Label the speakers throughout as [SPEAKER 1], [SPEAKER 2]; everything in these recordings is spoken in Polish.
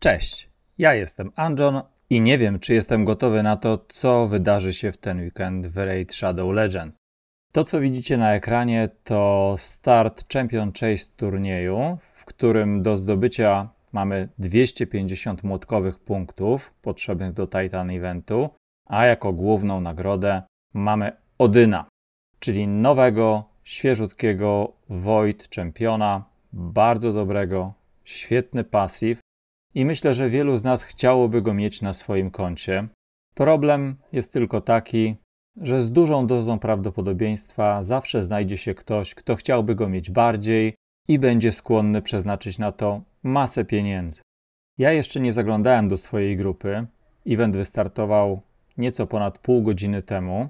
[SPEAKER 1] Cześć, ja jestem Anjon i nie wiem, czy jestem gotowy na to, co wydarzy się w ten weekend w Raid Shadow Legends. To, co widzicie na ekranie, to start Champion Chase turnieju, w którym do zdobycia mamy 250 młotkowych punktów potrzebnych do Titan Eventu, a jako główną nagrodę mamy Odyna, czyli nowego, świeżutkiego Void Championa, bardzo dobrego, świetny pasyw, i myślę, że wielu z nas chciałoby go mieć na swoim koncie. Problem jest tylko taki, że z dużą dozą prawdopodobieństwa zawsze znajdzie się ktoś, kto chciałby go mieć bardziej i będzie skłonny przeznaczyć na to masę pieniędzy. Ja jeszcze nie zaglądałem do swojej grupy. Event wystartował nieco ponad pół godziny temu.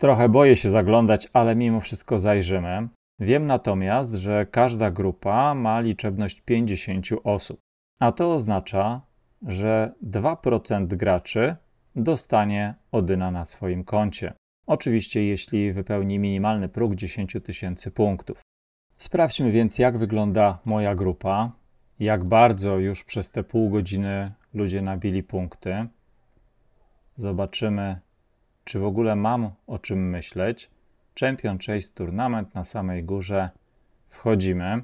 [SPEAKER 1] Trochę boję się zaglądać, ale mimo wszystko zajrzymy. Wiem natomiast, że każda grupa ma liczebność 50 osób. A to oznacza, że 2% graczy dostanie Odyna na swoim koncie. Oczywiście, jeśli wypełni minimalny próg 10 tysięcy punktów. Sprawdźmy więc, jak wygląda moja grupa, jak bardzo już przez te pół godziny ludzie nabili punkty. Zobaczymy, czy w ogóle mam o czym myśleć. Champion Chase Tournament na samej górze. Wchodzimy.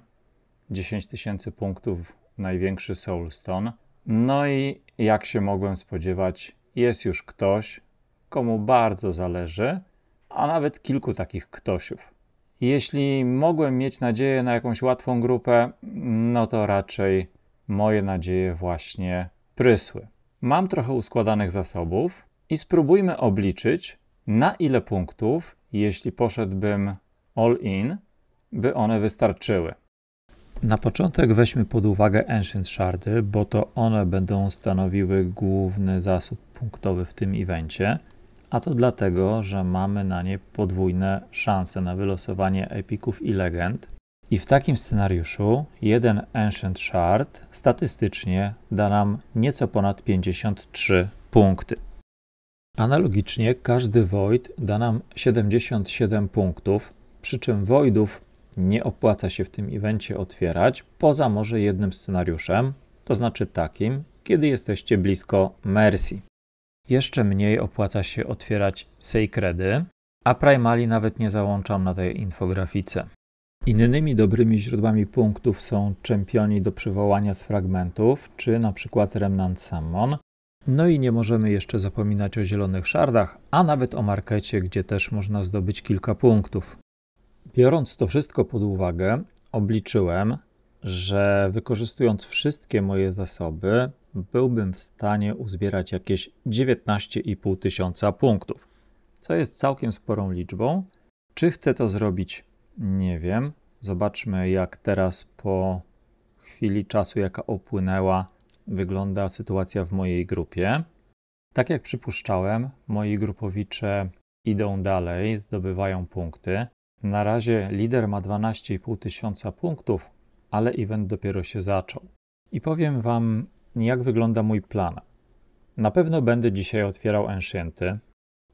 [SPEAKER 1] 10 tysięcy punktów największy Soulstone. No i jak się mogłem spodziewać, jest już ktoś, komu bardzo zależy, a nawet kilku takich ktośów. Jeśli mogłem mieć nadzieję na jakąś łatwą grupę, no to raczej moje nadzieje właśnie prysły. Mam trochę uskładanych zasobów i spróbujmy obliczyć, na ile punktów, jeśli poszedłbym all in, by one wystarczyły. Na początek weźmy pod uwagę Ancient Shardy, bo to one będą stanowiły główny zasób punktowy w tym evencie, a to dlatego, że mamy na nie podwójne szanse na wylosowanie epików i legend. I w takim scenariuszu jeden Ancient Shard statystycznie da nam nieco ponad 53 punkty. Analogicznie każdy Void da nam 77 punktów, przy czym Voidów nie opłaca się w tym evencie otwierać, poza może jednym scenariuszem, to znaczy takim, kiedy jesteście blisko Mercy. Jeszcze mniej opłaca się otwierać Sacredy, a Primali nawet nie załączam na tej infografice. Innymi dobrymi źródłami punktów są czempioni do przywołania z fragmentów, czy na przykład Remnant Summon. No i nie możemy jeszcze zapominać o zielonych szardach, a nawet o markecie, gdzie też można zdobyć kilka punktów. Biorąc to wszystko pod uwagę, obliczyłem, że wykorzystując wszystkie moje zasoby, byłbym w stanie uzbierać jakieś 19,5 tysiąca punktów, co jest całkiem sporą liczbą. Czy chcę to zrobić? Nie wiem. Zobaczmy, jak teraz po chwili czasu, jaka opłynęła, wygląda sytuacja w mojej grupie. Tak jak przypuszczałem, moi grupowicze idą dalej, zdobywają punkty. Na razie lider ma 12,5 tysiąca punktów, ale event dopiero się zaczął. I powiem Wam, jak wygląda mój plan. Na pewno będę dzisiaj otwierał Enchanty.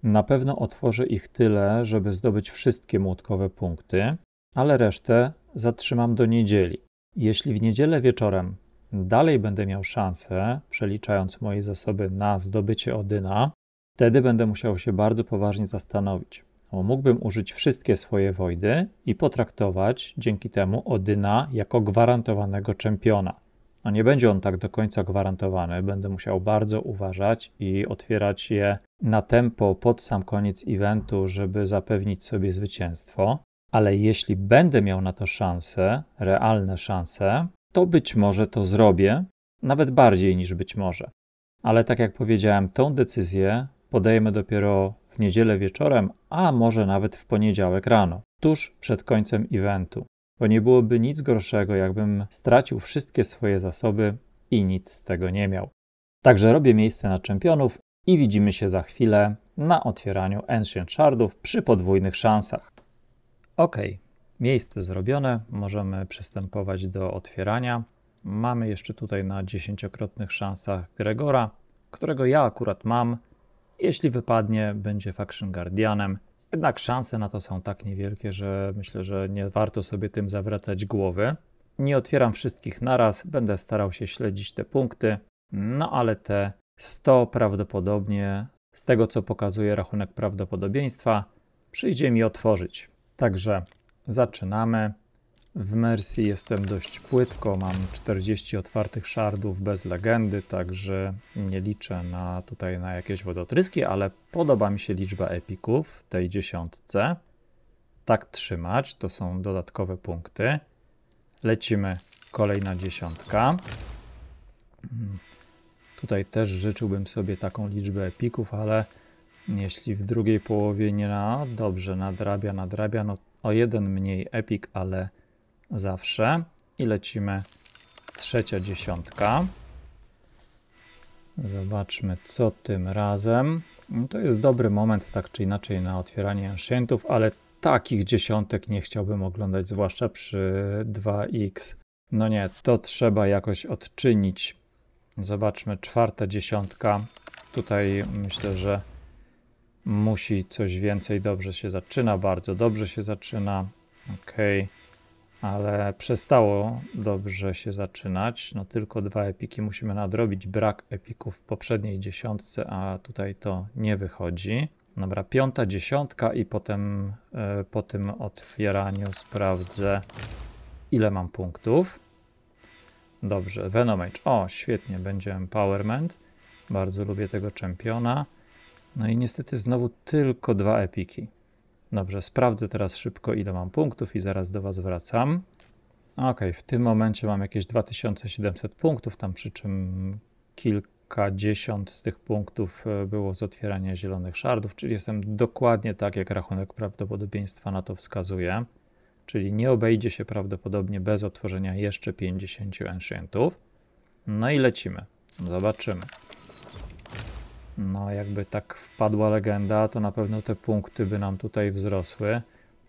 [SPEAKER 1] Na pewno otworzę ich tyle, żeby zdobyć wszystkie młotkowe punkty, ale resztę zatrzymam do niedzieli. Jeśli w niedzielę wieczorem dalej będę miał szansę, przeliczając moje zasoby na zdobycie Odyna, wtedy będę musiał się bardzo poważnie zastanowić, no, mógłbym użyć wszystkie swoje wojdy i potraktować dzięki temu Odyna jako gwarantowanego czempiona. No nie będzie on tak do końca gwarantowany, będę musiał bardzo uważać i otwierać je na tempo pod sam koniec eventu, żeby zapewnić sobie zwycięstwo. Ale jeśli będę miał na to szanse, realne szanse, to być może to zrobię, nawet bardziej niż być może. Ale tak jak powiedziałem, tą decyzję podejmę dopiero w niedzielę wieczorem, a może nawet w poniedziałek rano, tuż przed końcem eventu, bo nie byłoby nic gorszego, jakbym stracił wszystkie swoje zasoby i nic z tego nie miał. Także robię miejsce na czempionów i widzimy się za chwilę na otwieraniu Ancient Shardów przy podwójnych szansach. Ok, miejsce zrobione, możemy przystępować do otwierania. Mamy jeszcze tutaj na dziesięciokrotnych szansach Gregora, którego ja akurat mam, jeśli wypadnie, będzie Faction Guardianem. Jednak szanse na to są tak niewielkie, że myślę, że nie warto sobie tym zawracać głowy. Nie otwieram wszystkich naraz, będę starał się śledzić te punkty, no ale te 100 prawdopodobnie, z tego co pokazuje rachunek prawdopodobieństwa, przyjdzie mi otworzyć. Także zaczynamy. W Mercy jestem dość płytko, mam 40 otwartych szardów bez legendy, także nie liczę na tutaj na jakieś wodotryski, ale podoba mi się liczba epików w tej dziesiątce. Tak trzymać, to są dodatkowe punkty. Lecimy kolejna dziesiątka. Tutaj też życzyłbym sobie taką liczbę epików, ale jeśli w drugiej połowie nie na dobrze nadrabia, nadrabia, no o jeden mniej epik, ale zawsze i lecimy trzecia dziesiątka. Zobaczmy co tym razem. No, to jest dobry moment tak czy inaczej na otwieranie ancientów, ale takich dziesiątek nie chciałbym oglądać, zwłaszcza przy 2x. No nie, to trzeba jakoś odczynić. Zobaczmy, czwarta dziesiątka. Tutaj myślę, że musi coś więcej. Dobrze się zaczyna, bardzo dobrze się zaczyna. Okej. Okay ale przestało dobrze się zaczynać. No tylko dwa epiki musimy nadrobić. Brak epików w poprzedniej dziesiątce, a tutaj to nie wychodzi. Dobra, piąta dziesiątka i potem e, po tym otwieraniu sprawdzę, ile mam punktów. Dobrze, Venomage. O, świetnie, będzie Empowerment. Bardzo lubię tego czempiona. No i niestety znowu tylko dwa epiki. Dobrze, sprawdzę teraz szybko, ile mam punktów i zaraz do Was wracam. Ok, w tym momencie mam jakieś 2700 punktów, tam przy czym kilkadziesiąt z tych punktów e, było z otwierania zielonych szardów, czyli jestem dokładnie tak, jak rachunek prawdopodobieństwa na to wskazuje. Czyli nie obejdzie się prawdopodobnie bez otworzenia jeszcze 50 enchantów. No i lecimy. Zobaczymy. No, jakby tak wpadła legenda, to na pewno te punkty by nam tutaj wzrosły,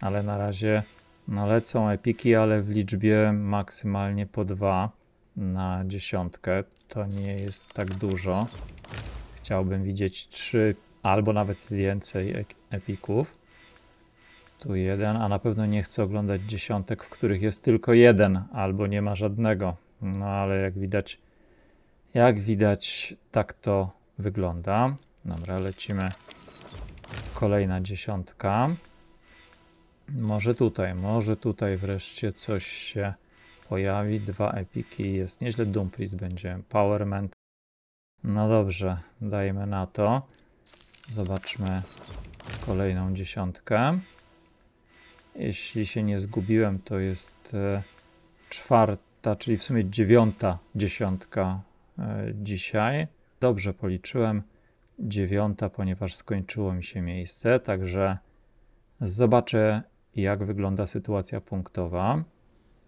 [SPEAKER 1] ale na razie no, lecą epiki, ale w liczbie maksymalnie po dwa na dziesiątkę. To nie jest tak dużo. Chciałbym widzieć trzy albo nawet więcej epików. Tu jeden, a na pewno nie chcę oglądać dziesiątek, w których jest tylko jeden albo nie ma żadnego. No ale jak widać, jak widać, tak to wygląda. Dobra, lecimy. Kolejna dziesiątka. Może tutaj, może tutaj wreszcie coś się pojawi. Dwa epiki jest nieźle. Dumfries będzie empowerment. No dobrze, dajmy na to. Zobaczmy kolejną dziesiątkę. Jeśli się nie zgubiłem, to jest e, czwarta, czyli w sumie dziewiąta dziesiątka e, dzisiaj. Dobrze policzyłem. Dziewiąta, ponieważ skończyło mi się miejsce, także zobaczę, jak wygląda sytuacja punktowa.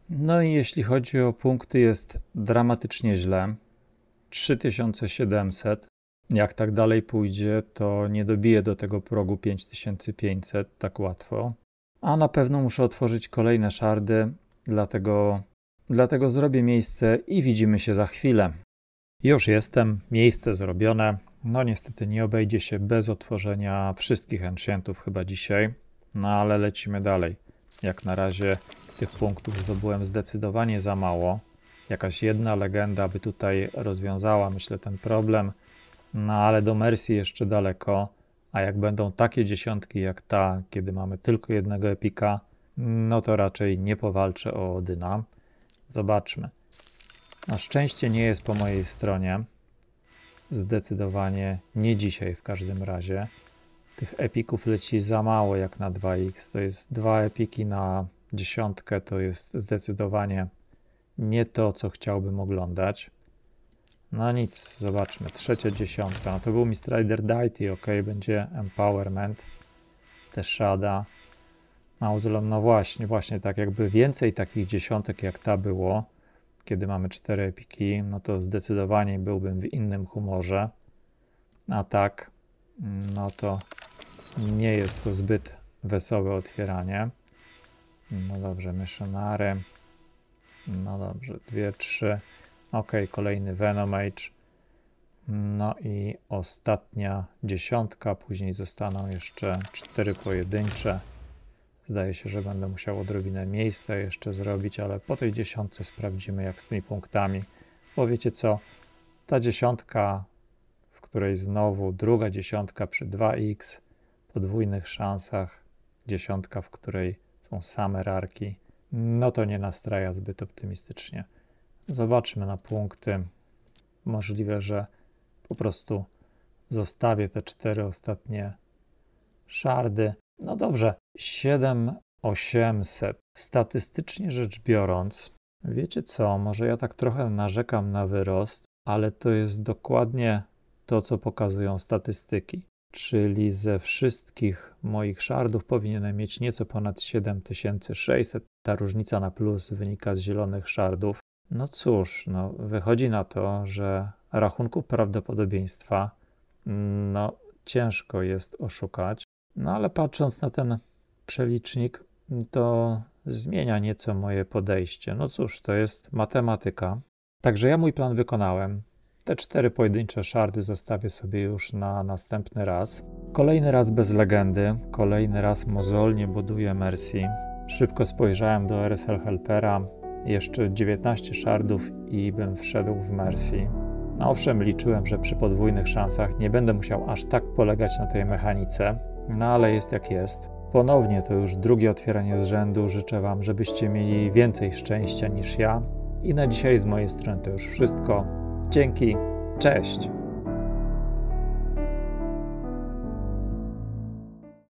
[SPEAKER 1] No i jeśli chodzi o punkty, jest dramatycznie źle. 3700. Jak tak dalej pójdzie, to nie dobiję do tego progu 5500 tak łatwo. A na pewno muszę otworzyć kolejne szardy, dlatego, dlatego zrobię miejsce i widzimy się za chwilę. Już jestem, miejsce zrobione. No niestety nie obejdzie się bez otworzenia wszystkich enchantów chyba dzisiaj, no ale lecimy dalej. Jak na razie tych punktów zdobyłem zdecydowanie za mało. Jakaś jedna legenda by tutaj rozwiązała, myślę, ten problem. No ale do Mercy jeszcze daleko, a jak będą takie dziesiątki jak ta, kiedy mamy tylko jednego epika, no to raczej nie powalczę o Odyna. Zobaczmy. Na szczęście nie jest po mojej stronie. Zdecydowanie nie dzisiaj w każdym razie. Tych epików leci za mało jak na 2x. To jest dwa epiki na dziesiątkę. To jest zdecydowanie nie to, co chciałbym oglądać. No nic, zobaczmy. Trzecia dziesiątka. No to był Mr. Rider Dighty, ok. Będzie Empowerment. Shada. Mauzoleum, no właśnie, właśnie tak jakby więcej takich dziesiątek jak ta było kiedy mamy cztery epiki, no to zdecydowanie byłbym w innym humorze. A tak, no to nie jest to zbyt wesołe otwieranie. No dobrze, Missionary. No dobrze, dwie, trzy. Ok, kolejny Venomage. No i ostatnia dziesiątka, później zostaną jeszcze cztery pojedyncze. Zdaje się, że będę musiał odrobinę miejsca jeszcze zrobić, ale po tej dziesiątce sprawdzimy jak z tymi punktami. Bo wiecie co, ta dziesiątka, w której znowu druga dziesiątka przy 2x, podwójnych szansach, dziesiątka, w której są same rarki, no to nie nastraja zbyt optymistycznie. Zobaczmy na punkty. Możliwe, że po prostu zostawię te cztery ostatnie szardy, no dobrze, 7800. Statystycznie rzecz biorąc, wiecie co, może ja tak trochę narzekam na wyrost, ale to jest dokładnie to, co pokazują statystyki. Czyli ze wszystkich moich szardów powinienem mieć nieco ponad 7600. Ta różnica na plus wynika z zielonych szardów. No cóż, no wychodzi na to, że rachunku prawdopodobieństwa mm, no ciężko jest oszukać. No ale patrząc na ten przelicznik, to zmienia nieco moje podejście. No cóż, to jest matematyka. Także ja mój plan wykonałem. Te cztery pojedyncze szardy zostawię sobie już na następny raz. Kolejny raz bez legendy, kolejny raz mozolnie buduję Mercy. Szybko spojrzałem do RSL Helpera, jeszcze 19 szardów i bym wszedł w Mercy. No owszem, liczyłem, że przy podwójnych szansach nie będę musiał aż tak polegać na tej mechanice, no ale jest jak jest. Ponownie to już drugie otwieranie z rzędu. Życzę Wam, żebyście mieli więcej szczęścia niż ja. I na dzisiaj z mojej strony to już wszystko. Dzięki, cześć!